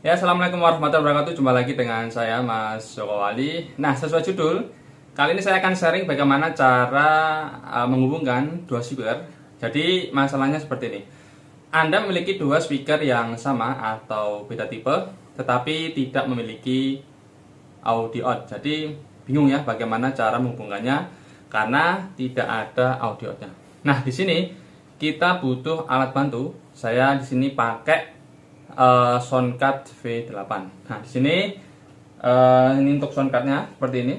Ya, Assalamualaikum warahmatullahi wabarakatuh. Jumpa lagi dengan saya Mas Joko Wali. Nah, sesuai judul, kali ini saya akan sharing bagaimana cara uh, menghubungkan dua speaker. Jadi, masalahnya seperti ini. Anda memiliki dua speaker yang sama atau beda tipe, tetapi tidak memiliki audio out. Jadi, bingung ya bagaimana cara menghubungkannya karena tidak ada audio outnya. Nah, di sini kita butuh alat bantu. Saya di sini pakai uh, card V8. Nah, di sini uh, ini untuk soundcardnya seperti ini.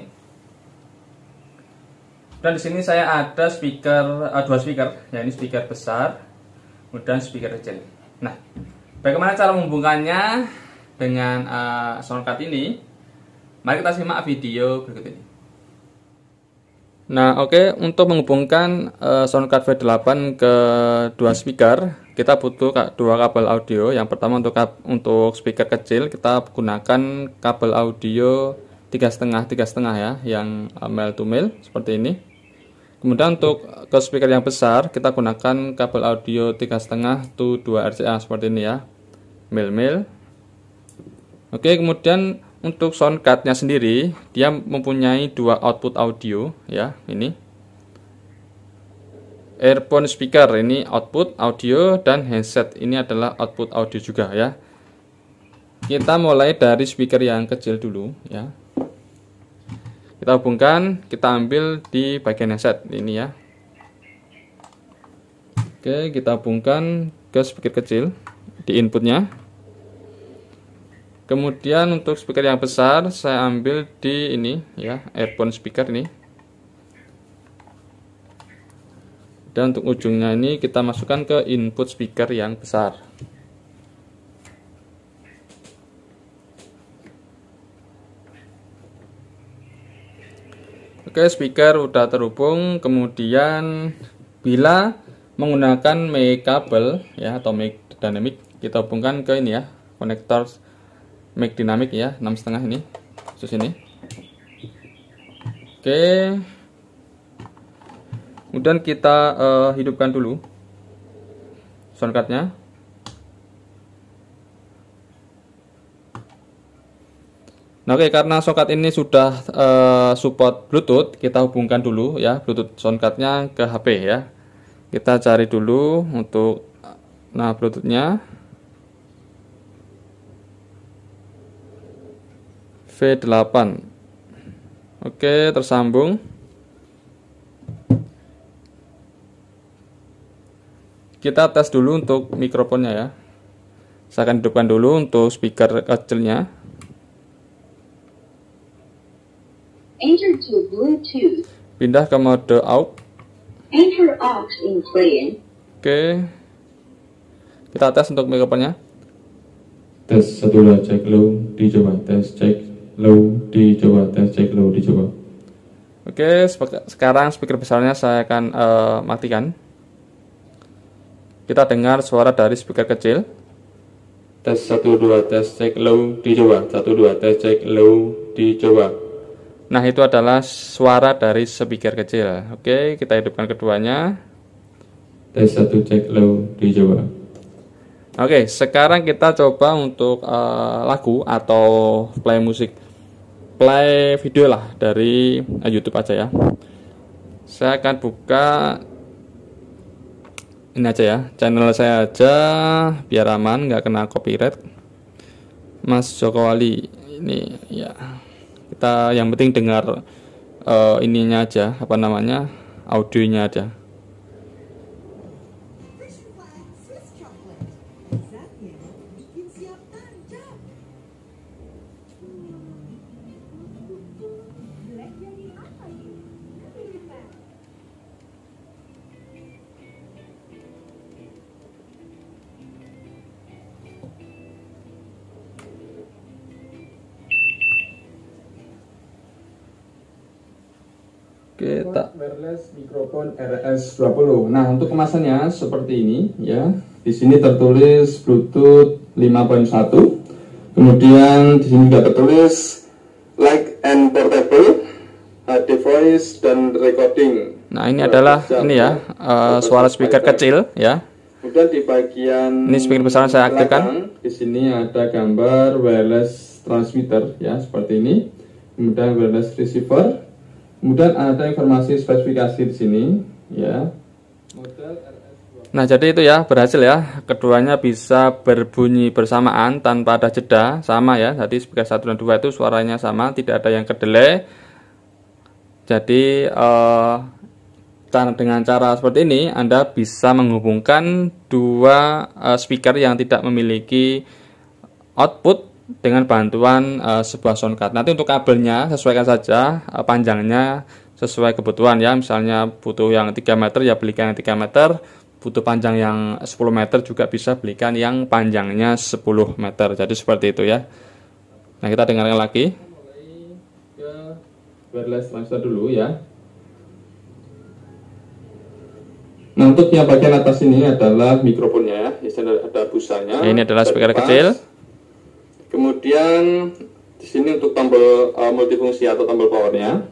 Dan di sini saya ada speaker uh, dua speaker, ya ini speaker besar, kemudian speaker kecil. Nah, bagaimana cara menghubungkannya dengan uh, eh, card ini? Mari kita simak video berikut ini. Nah, oke, okay, untuk menghubungkan uh, eh, soundcard V8 ke dua speaker, kita butuh dua kabel audio. Yang pertama untuk untuk speaker kecil, kita gunakan kabel audio tiga setengah tiga setengah ya, yang eh, male to male seperti ini. Kemudian untuk ke speaker yang besar, kita gunakan kabel audio tiga setengah to 2 RCA seperti ini ya, male male. Oke, okay, kemudian untuk soundcardnya sendiri dia mempunyai dua output audio ya ini earphone speaker ini output audio dan headset ini adalah output audio juga ya kita mulai dari speaker yang kecil dulu ya kita hubungkan kita ambil di bagian headset ini ya oke kita hubungkan ke speaker kecil di inputnya kemudian untuk speaker yang besar saya ambil di ini ya earphone speaker ini dan untuk ujungnya ini kita masukkan ke input speaker yang besar Oke, speaker udah terhubung. Kemudian bila menggunakan mic kabel ya atau mic dynamic kita hubungkan ke ini ya, konektor mic dinamik ya enam setengah ini khusus ini oke kemudian kita uh, hidupkan dulu soundcardnya Nah, oke, karena soundcard ini sudah uh, support Bluetooth, kita hubungkan dulu ya Bluetooth soundcardnya ke HP ya. Kita cari dulu untuk nah Bluetoothnya. nya V8 Oke tersambung Kita tes dulu untuk mikrofonnya ya Saya akan hidupkan dulu untuk speaker kecilnya Pindah ke mode out. Oke Kita tes untuk mikrofonnya Tes satu cek lo, dicoba tes cek low dicoba tes cek low dicoba oke sekarang speaker besarnya saya akan uh, matikan kita dengar suara dari speaker kecil tes 1 2 tes cek low dicoba 1 2 tes cek low di dicoba nah itu adalah suara dari speaker kecil oke kita hidupkan keduanya tes 1 cek low di dicoba Oke, sekarang kita coba untuk uh, lagu atau play musik play video lah dari eh, YouTube aja ya saya akan buka ini aja ya channel saya aja biar aman nggak kena copyright Mas Joko Wali ini ya kita yang penting dengar uh, ininya aja apa namanya audionya aja kita wireless Microphone RS20. Nah, untuk kemasannya seperti ini ya. Di sini tertulis Bluetooth 5.1. Kemudian di sini juga tertulis like and portable uh, device dan recording. Nah, ini adalah ini ya, ya. uh, suara speaker kecil ya. Kemudian di bagian ini speaker besar saya aktifkan. Di sini ada gambar wireless transmitter ya seperti ini. Kemudian wireless receiver Kemudian ada informasi spesifikasi di sini, ya. Nah, jadi itu ya berhasil ya. Keduanya bisa berbunyi bersamaan tanpa ada jeda, sama ya. Jadi speaker 1 dan 2 itu suaranya sama, tidak ada yang kedele. Jadi eh, dengan cara seperti ini Anda bisa menghubungkan dua eh, speaker yang tidak memiliki output dengan bantuan uh, sebuah soundcard. Nanti untuk kabelnya sesuaikan saja uh, panjangnya sesuai kebutuhan ya. Misalnya butuh yang 3 meter ya belikan yang 3 meter, butuh panjang yang 10 meter juga bisa belikan yang panjangnya 10 meter. Jadi seperti itu ya. Nah, kita dengarkan lagi. Ke wireless launcher dulu ya. Nah, untuk yang bagian atas ini adalah mikrofonnya ya. ini ada busanya. Ini adalah speaker kecil. Kemudian di sini untuk tombol uh, multifungsi atau tombol powernya.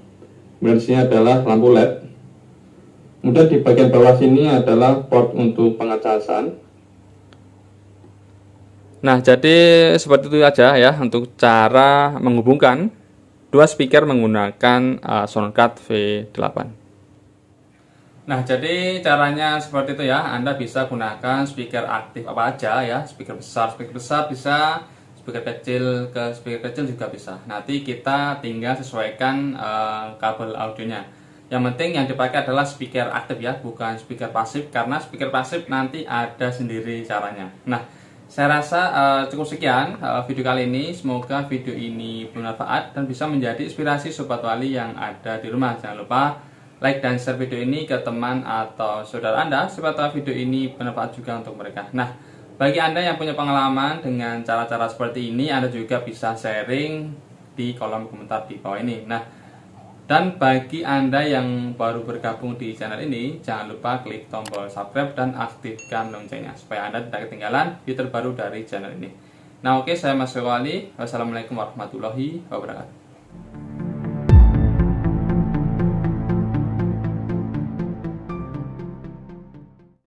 Kemudian sini adalah lampu LED. Kemudian di bagian bawah sini adalah port untuk pengecasan. Nah, jadi seperti itu aja ya untuk cara menghubungkan dua speaker menggunakan uh, eh, soundcard V8. Nah, jadi caranya seperti itu ya. Anda bisa gunakan speaker aktif apa aja ya, speaker besar, speaker besar bisa speaker kecil ke speaker kecil juga bisa nanti kita tinggal sesuaikan uh, kabel audionya yang penting yang dipakai adalah speaker aktif ya bukan speaker pasif karena speaker pasif nanti ada sendiri caranya nah saya rasa uh, cukup sekian uh, video kali ini semoga video ini bermanfaat dan bisa menjadi inspirasi sobat wali yang ada di rumah jangan lupa like dan share video ini ke teman atau saudara anda supaya video ini bermanfaat juga untuk mereka nah bagi Anda yang punya pengalaman dengan cara-cara seperti ini, Anda juga bisa sharing di kolom komentar di bawah ini. Nah, dan bagi Anda yang baru bergabung di channel ini, jangan lupa klik tombol subscribe dan aktifkan loncengnya supaya Anda tidak ketinggalan video terbaru dari channel ini. Nah, oke, okay, saya Mas Wali. Wassalamualaikum warahmatullahi wabarakatuh.